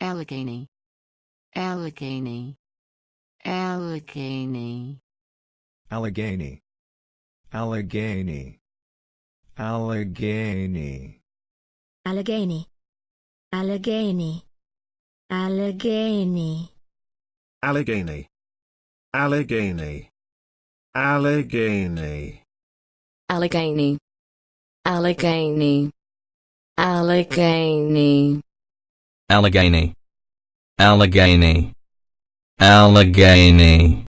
Allegheny Allegheny Allegheny Allegheny Allegheny Allegheny Allegheny Allegheny Allegheny Allegheny Allegheny Allegheny Allegheny Allegheny Allegheny Allegheny Allegheny Allegheny